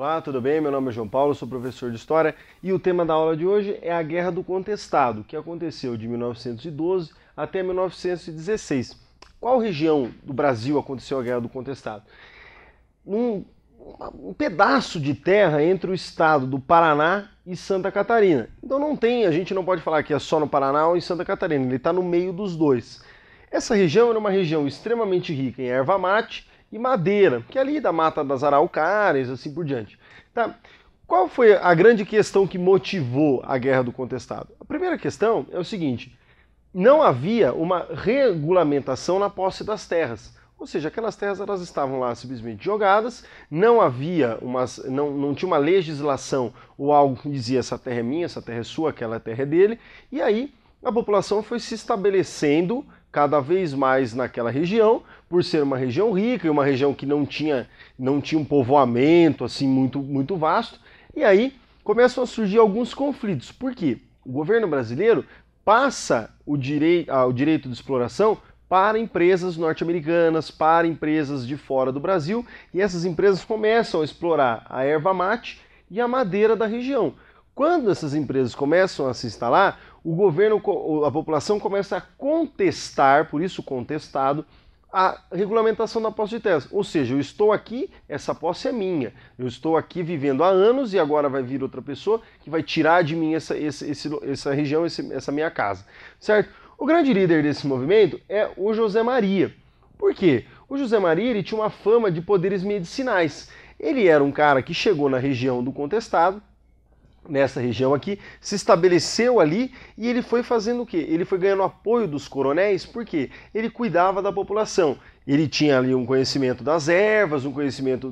Olá, tudo bem? Meu nome é João Paulo, sou professor de História e o tema da aula de hoje é a Guerra do Contestado, que aconteceu de 1912 até 1916. Qual região do Brasil aconteceu a Guerra do Contestado? um pedaço de terra entre o estado do Paraná e Santa Catarina. Então não tem, a gente não pode falar que é só no Paraná ou em Santa Catarina, ele está no meio dos dois. Essa região era uma região extremamente rica em erva mate e madeira, que é ali da mata das araucárias, assim por diante. Tá? Qual foi a grande questão que motivou a Guerra do Contestado? A primeira questão é o seguinte: não havia uma regulamentação na posse das terras. Ou seja, aquelas terras elas estavam lá simplesmente jogadas, não havia uma, não, não tinha uma legislação ou algo que dizia essa terra é minha, essa terra é sua, aquela terra é dele, e aí a população foi se estabelecendo cada vez mais naquela região, por ser uma região rica e uma região que não tinha, não tinha um povoamento assim muito, muito vasto. E aí começam a surgir alguns conflitos. Por quê? O governo brasileiro passa o, direi ah, o direito de exploração para empresas norte-americanas, para empresas de fora do Brasil, e essas empresas começam a explorar a erva mate e a madeira da região. Quando essas empresas começam a se instalar, o governo, a população começa a contestar, por isso contestado, a regulamentação da posse de terras. Ou seja, eu estou aqui, essa posse é minha. Eu estou aqui vivendo há anos e agora vai vir outra pessoa que vai tirar de mim essa, essa região, essa minha casa. Certo? O grande líder desse movimento é o José Maria. Por quê? O José Maria ele tinha uma fama de poderes medicinais. Ele era um cara que chegou na região do contestado, nessa região aqui, se estabeleceu ali e ele foi fazendo o quê? Ele foi ganhando apoio dos coronéis, porque ele cuidava da população. Ele tinha ali um conhecimento das ervas, um conhecimento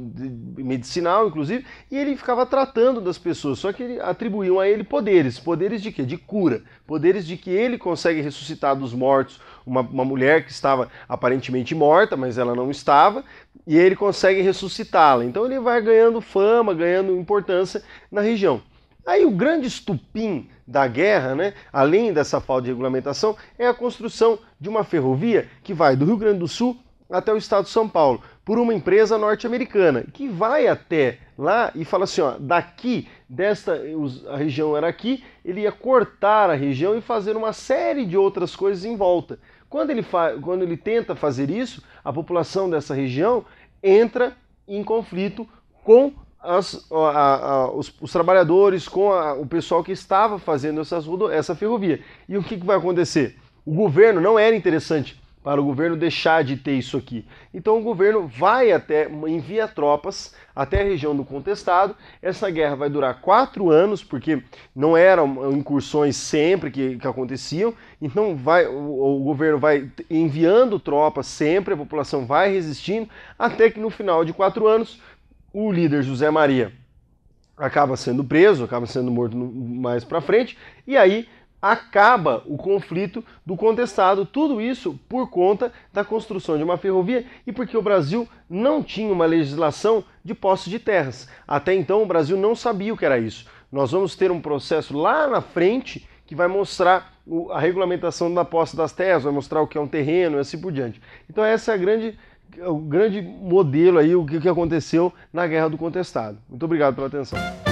medicinal, inclusive, e ele ficava tratando das pessoas, só que atribuíam a ele poderes. Poderes de quê? De cura. Poderes de que ele consegue ressuscitar dos mortos uma, uma mulher que estava aparentemente morta, mas ela não estava, e ele consegue ressuscitá-la. Então ele vai ganhando fama, ganhando importância na região. Aí o grande estupim da guerra, né, além dessa falta de regulamentação, é a construção de uma ferrovia que vai do Rio Grande do Sul até o estado de São Paulo, por uma empresa norte-americana, que vai até lá e fala assim, ó, daqui, desta a região era aqui, ele ia cortar a região e fazer uma série de outras coisas em volta. Quando ele, quando ele tenta fazer isso, a população dessa região entra em conflito com as, a, a, os, os, trabalhadores, com a, o pessoal que estava fazendo essas, essa ferrovia. E o que, que vai acontecer? O governo não era interessante para o governo deixar de ter isso aqui. Então o governo vai até, envia tropas até a região do contestado. Essa guerra vai durar quatro anos, porque não eram incursões sempre que, que aconteciam. Então vai, o, o governo vai enviando tropas sempre, a população vai resistindo, até que no final de quatro anos o líder José Maria acaba sendo preso, acaba sendo morto mais para frente, e aí acaba o conflito do contestado. Tudo isso por conta da construção de uma ferrovia e porque o Brasil não tinha uma legislação de posse de terras. Até então o Brasil não sabia o que era isso. Nós vamos ter um processo lá na frente que vai mostrar a regulamentação da posse das terras, vai mostrar o que é um terreno e assim por diante. Então essa é a grande o grande modelo aí, o que aconteceu na Guerra do Contestado. Muito obrigado pela atenção.